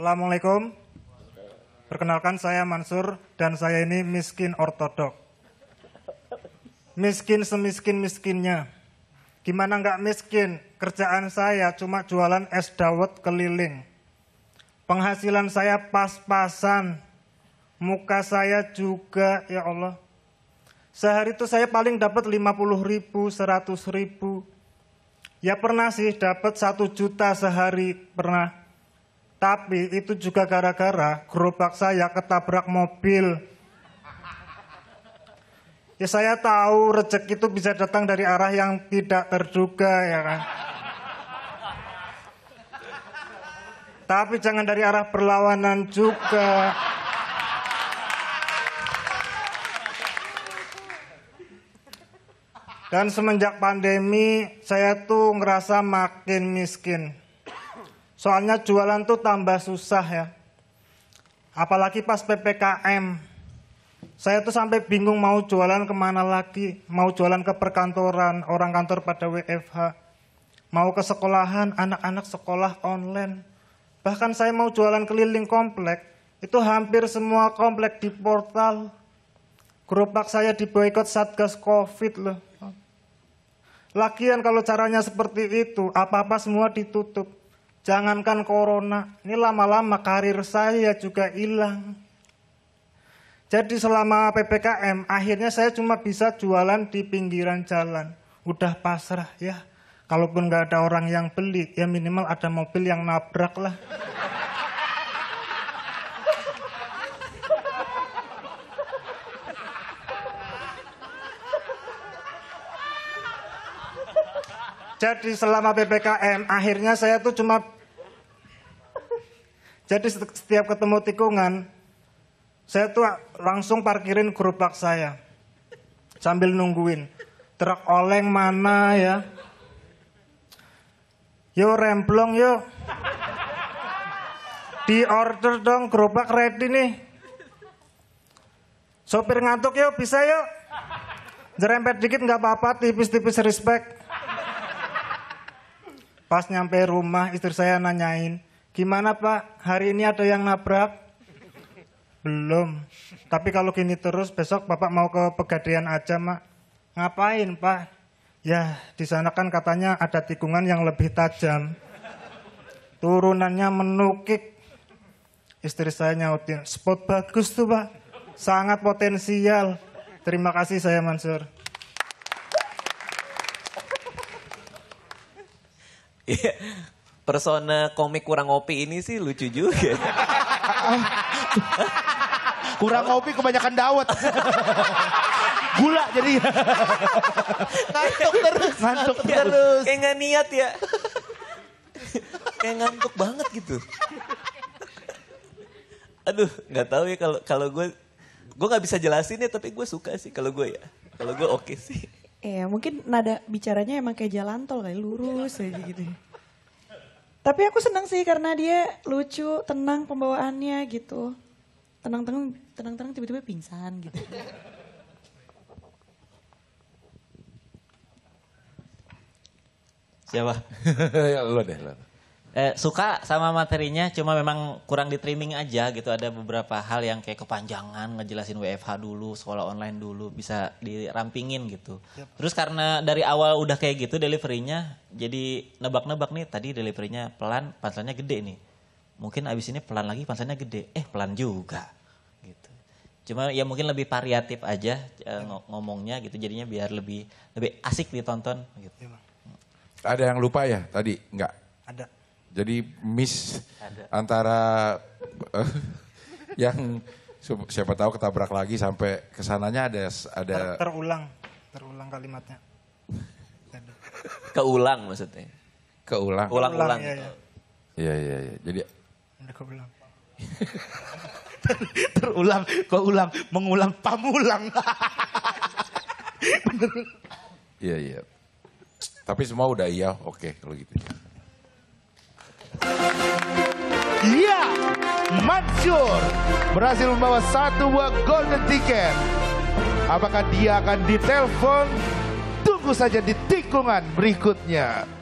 Assalamualaikum. Perkenalkan saya Mansur dan saya ini miskin ortodok. Miskin semiskin-miskinnya. Gimana nggak miskin? Kerjaan saya cuma jualan es dawet keliling. Penghasilan saya pas-pasan. Muka saya juga, ya Allah. Sehari itu saya paling dapat 50 ribu, 100 ribu. Ya pernah sih dapat 1 juta sehari, pernah. Tapi itu juga gara-gara gerobak saya ketabrak mobil. Ya saya tahu rezeki itu bisa datang dari arah yang tidak terduga ya kan. Tapi jangan dari arah perlawanan juga. Dan semenjak pandemi, saya tuh ngerasa makin miskin. Soalnya jualan tuh tambah susah ya. Apalagi pas PPKM. Saya tuh sampai bingung mau jualan kemana lagi. Mau jualan ke perkantoran, orang kantor pada WFH. Mau ke sekolahan, anak-anak sekolah online. Bahkan saya mau jualan keliling komplek. Itu hampir semua komplek di portal. Gerobak saya diboykot Satgas Covid loh. Lagian kalau caranya seperti itu, apa-apa semua ditutup Jangankan corona, ini lama-lama karir saya juga hilang. Jadi selama PPKM, akhirnya saya cuma bisa jualan di pinggiran jalan. Udah pasrah ya. Kalaupun nggak ada orang yang beli, ya minimal ada mobil yang nabrak lah. Jadi selama PPKM akhirnya saya tuh cuma jadi setiap ketemu tikungan saya tuh langsung parkirin gerobak saya sambil nungguin truk oleng mana ya. Yo remblong yo. Di order dong gerobak ready nih. Sopir ngantuk yuk bisa yuk. Jerempet dikit nggak apa-apa tipis-tipis respect. Pas nyampe rumah istri saya nanyain, gimana pak hari ini ada yang nabrak? Belum. Tapi kalau gini terus besok bapak mau ke pegadaian aja mak. Ngapain pak? Ya di sana kan katanya ada tikungan yang lebih tajam. Turunannya menukik. Istri saya nyautin, spot bagus tuh pak. Sangat potensial. Terima kasih saya Mansur. Iya. persona komik kurang ngopi ini sih lucu juga. kurang ngopi kebanyakan dawet. Gula jadi. ngantuk terus. Ngantuk terus. Kayak gak niat ya. Kayak ngantuk banget gitu. Aduh, nggak tahu ya kalau kalau gue gue nggak bisa jelasin ya tapi gue suka sih kalau gue ya. Kalau gue oke okay sih. Iya, mungkin nada bicaranya emang kayak jalan tol kayak lurus aja gitu. Tapi aku senang sih karena dia lucu, tenang pembawaannya gitu. Tenang-tenang, tenang-tenang tiba-tiba pingsan gitu. Siapa? ya, Allah deh, lo eh, suka sama materinya cuma memang kurang di trimming aja gitu ada beberapa hal yang kayak kepanjangan ngejelasin WFH dulu sekolah online dulu bisa dirampingin gitu yep. terus karena dari awal udah kayak gitu deliverynya jadi nebak-nebak nih tadi deliverynya pelan panselnya gede nih mungkin abis ini pelan lagi panselnya gede eh pelan juga gitu cuma ya mungkin lebih variatif aja eh, yep. ngomongnya gitu jadinya biar lebih lebih asik ditonton gitu yep. Iya, ada yang lupa ya tadi nggak ada jadi miss Ada. antara eh, yang siapa tahu ketabrak lagi sampai kesananya ada ada Ter, terulang terulang kalimatnya. Keulang maksudnya. Keulang. Ulang-ulang. Iya iya. Iya iya ya. Jadi ada keulang. Ter, terulang, keulang, mengulang, pamulang. Iya iya. Tapi semua udah iya, oke okay, kalau gitu. Mansur berhasil membawa satu buah golden ticket. Apakah dia akan ditelepon? Tunggu saja di tikungan berikutnya.